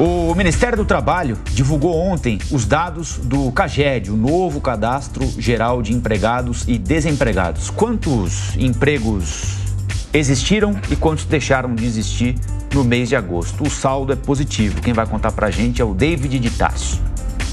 O Ministério do Trabalho divulgou ontem os dados do CAGED, o novo Cadastro Geral de Empregados e Desempregados. Quantos empregos existiram e quantos deixaram de existir no mês de agosto? O saldo é positivo. Quem vai contar pra gente é o David de Tarso.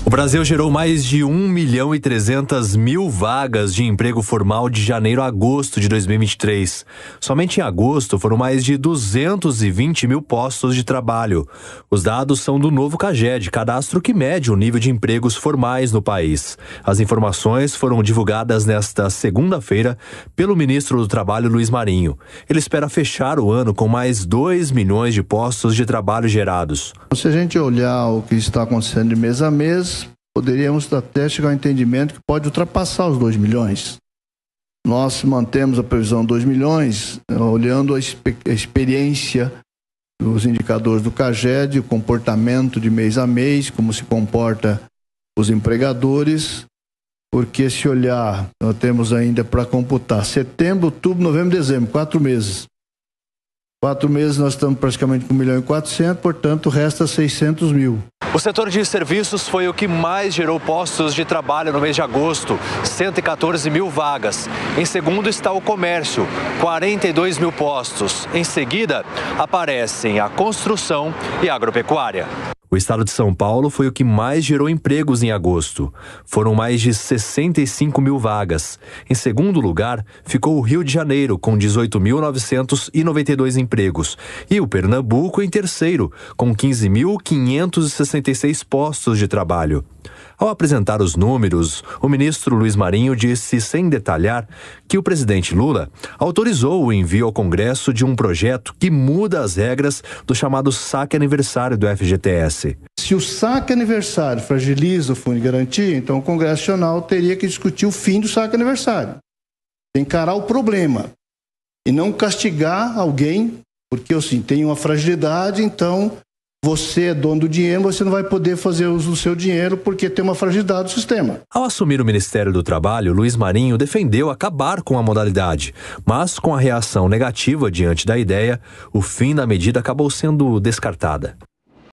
O Brasil gerou mais de 1 milhão e 300 mil vagas de emprego formal de janeiro a agosto de 2023. Somente em agosto foram mais de 220 mil postos de trabalho. Os dados são do novo CAGED, cadastro que mede o nível de empregos formais no país. As informações foram divulgadas nesta segunda-feira pelo ministro do Trabalho, Luiz Marinho. Ele espera fechar o ano com mais 2 milhões de postos de trabalho gerados. Se a gente olhar o que está acontecendo de mês a mês, poderíamos até chegar ao entendimento que pode ultrapassar os 2 milhões. Nós mantemos a previsão de 2 milhões, eh, olhando a, a experiência os indicadores do CAGED, o comportamento de mês a mês, como se comporta os empregadores, porque se olhar, nós temos ainda para computar setembro, outubro, novembro, dezembro, quatro meses. Quatro meses nós estamos praticamente com 1 milhão e 400, portanto resta 600 mil. O setor de serviços foi o que mais gerou postos de trabalho no mês de agosto, 114 mil vagas. Em segundo está o comércio, 42 mil postos. Em seguida, aparecem a construção e a agropecuária. O estado de São Paulo foi o que mais gerou empregos em agosto. Foram mais de 65 mil vagas. Em segundo lugar, ficou o Rio de Janeiro, com 18.992 empregos. E o Pernambuco em terceiro, com 15.566 postos de trabalho. Ao apresentar os números, o ministro Luiz Marinho disse, sem detalhar, que o presidente Lula autorizou o envio ao Congresso de um projeto que muda as regras do chamado saque aniversário do FGTS acontecer. Se o saque aniversário fragiliza o fundo de garantia, então o congressional teria que discutir o fim do saque aniversário. Encarar o problema e não castigar alguém, porque assim, tem uma fragilidade, então você é dono do dinheiro, você não vai poder fazer uso do seu dinheiro porque tem uma fragilidade do sistema. Ao assumir o Ministério do Trabalho, Luiz Marinho defendeu acabar com a modalidade, mas com a reação negativa diante da ideia, o fim da medida acabou sendo descartada.